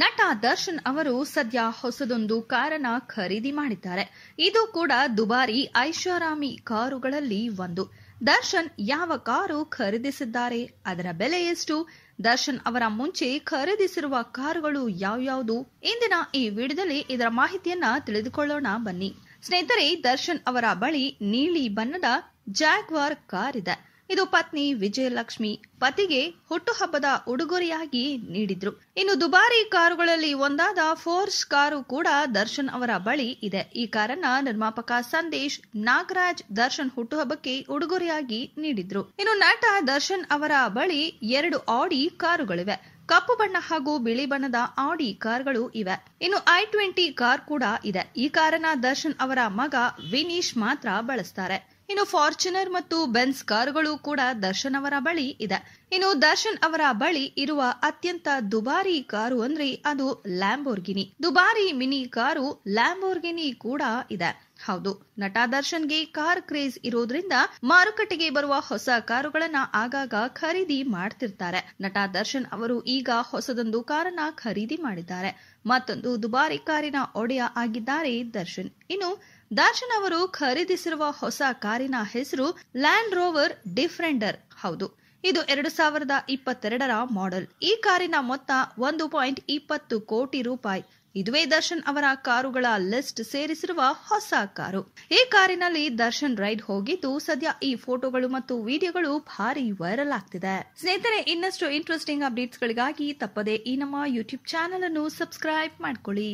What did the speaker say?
ನಟ ದರ್ಶನ್ ಅವರು ಸದ್ಯ ಹೊಸದೊಂದು ಕಾರನ್ನ ಖರೀದಿ ಮಾಡಿದ್ದಾರೆ ಇದು ಕೂಡ ದುಬಾರಿ ಐಷಾರಾಮಿ ಕಾರುಗಳಲ್ಲಿ ಒಂದು ದರ್ಶನ್ ಯಾವ ಕಾರು ಖರೀದಿಸಿದ್ದಾರೆ ಅದರ ಬೆಲೆ ಎಷ್ಟು ದರ್ಶನ್ ಅವರ ಮುಂಚೆ ಖರೀದಿಸಿರುವ ಕಾರುಗಳು ಯಾವ್ಯಾವುದು ಇಂದಿನ ಈ ವಿಡಿಯೋದಲ್ಲಿ ಇದರ ಮಾಹಿತಿಯನ್ನ ತಿಳಿದುಕೊಳ್ಳೋಣ ಬನ್ನಿ ಸ್ನೇಹಿತರೆ ದರ್ಶನ್ ಅವರ ಬಳಿ ನೀಲಿ ಬಣ್ಣದ ಜಾಗ್ವಾರ್ ಕಾರ್ ಇದೆ ಇದು ಪತ್ನಿ ವಿಜಯಲಕ್ಷ್ಮಿ ಪತಿಗೆ ಹುಟ್ಟುಹಬ್ಬದ ಉಡುಗೊರೆಯಾಗಿ ನೀಡಿದ್ರು ಇನ್ನು ದುಬಾರಿ ಕಾರುಗಳಲ್ಲಿ ಒಂದಾದ ಫೋರ್ಸ್ ಕಾರು ಕೂಡ ದರ್ಶನ್ ಅವರ ಬಳಿ ಇದೆ ಈ ಕಾರನ್ನ ನಿರ್ಮಾಪಕ ಸಂದೇಶ್ ನಾಗರಾಜ್ ದರ್ಶನ್ ಹುಟ್ಟುಹಬ್ಬಕ್ಕೆ ಉಡುಗೊರೆಯಾಗಿ ನೀಡಿದ್ರು ಇನ್ನು ನಟ ದರ್ಶನ್ ಅವರ ಬಳಿ ಎರಡು ಆಡಿ ಕಾರುಗಳಿವೆ ಕಪ್ಪು ಬಣ್ಣ ಹಾಗೂ ಬಿಳಿ ಬಣ್ಣದ ಆಡಿ ಕಾರ್ಗಳು ಇವೆ ಇನ್ನು ಐ ಟ್ವೆಂಟಿ ಕಾರ್ ಕೂಡ ಇದೆ ಈ ಕಾರನ್ನ ದರ್ಶನ್ ಅವರ ಮಗ ವಿನೀಶ್ ಮಾತ್ರ ಬಳಸ್ತಾರೆ ಇನ್ನು ಫಾರ್ಚುನರ್ ಮತ್ತು ಬೆನ್ಸ್ ಕಾರುಗಳು ಕೂಡ ದರ್ಶನ್ ಅವರ ಬಳಿ ಇದೆ ಇನ್ನು ದರ್ಶನ್ ಅವರ ಬಳಿ ಇರುವ ಅತ್ಯಂತ ದುಬಾರಿ ಕಾರು ಅಂದ್ರೆ ಅದು ಲ್ಯಾಂಬೋರ್ಗಿನಿ ದುಬಾರಿ ಮಿನಿ ಕಾರು ಲ್ಯಾಂಬೋರ್ಗಿನಿ ಕೂಡ ಇದೆ ಹೌದು ನಟ ದರ್ಶನ್ಗೆ ಕಾರ್ ಕ್ರೇಜ್ ಇರೋದ್ರಿಂದ ಮಾರುಕಟ್ಟೆಗೆ ಬರುವ ಹೊಸ ಕಾರುಗಳನ್ನ ಆಗಾಗ ಖರೀದಿ ಮಾಡ್ತಿರ್ತಾರೆ ನಟ ದರ್ಶನ್ ಅವರು ಈಗ ಹೊಸದೊಂದು ಕಾರನ್ನ ಖರೀದಿ ಮಾಡಿದ್ದಾರೆ ಮತ್ತೊಂದು ದುಬಾರಿ ಕಾರಿನ ಒಡೆಯ ಆಗಿದ್ದಾರೆ ದರ್ಶನ್ ಇನ್ನು ದರ್ಶನ್ ಅವರು ಖರೀದಿಸಿರುವ ಹೊಸ ಕಾರಿನ ಹೆಸರು ಲ್ಯಾಂಡ್ ರೋವರ್ ಡಿಫ್ರೆಂಡರ್ ಹೌದು ಇದು ಎರಡು ಸಾವಿರದ ಇಪ್ಪತ್ತೆರಡರ ಮಾಡೆಲ್ ಈ ಕಾರಿನ ಮೊತ್ತ ಒಂದು ಪಾಯಿಂಟ್ ಇಪ್ಪತ್ತು ಕೋಟಿ ರೂಪಾಯಿ ಇದುವೇ ದರ್ಶನ್ ಅವರ ಕಾರುಗಳ ಲಿಸ್ಟ್ ಸೇರಿಸಿರುವ ಹೊಸ ಕಾರು ಈ ಕಾರಿನಲ್ಲಿ ದರ್ಶನ್ ರೈಡ್ ಹೋಗಿದ್ದು ಸದ್ಯ ಈ ಫೋಟೋಗಳು ಮತ್ತು ವಿಡಿಯೋಗಳು ಭಾರಿ ವೈರಲ್ ಆಗ್ತಿದೆ ಸ್ನೇಹಿತರೆ ಇನ್ನಷ್ಟು ಇಂಟ್ರೆಸ್ಟಿಂಗ್ ಗಳಿಗಾಗಿ ತಪ್ಪದೆ ಈ ನಮ್ಮ ಯೂಟ್ಯೂಬ್ ಚಾನೆಲ್ ಅನ್ನು ಸಬ್ಸ್ಕ್ರೈಬ್ ಮಾಡ್ಕೊಳ್ಳಿ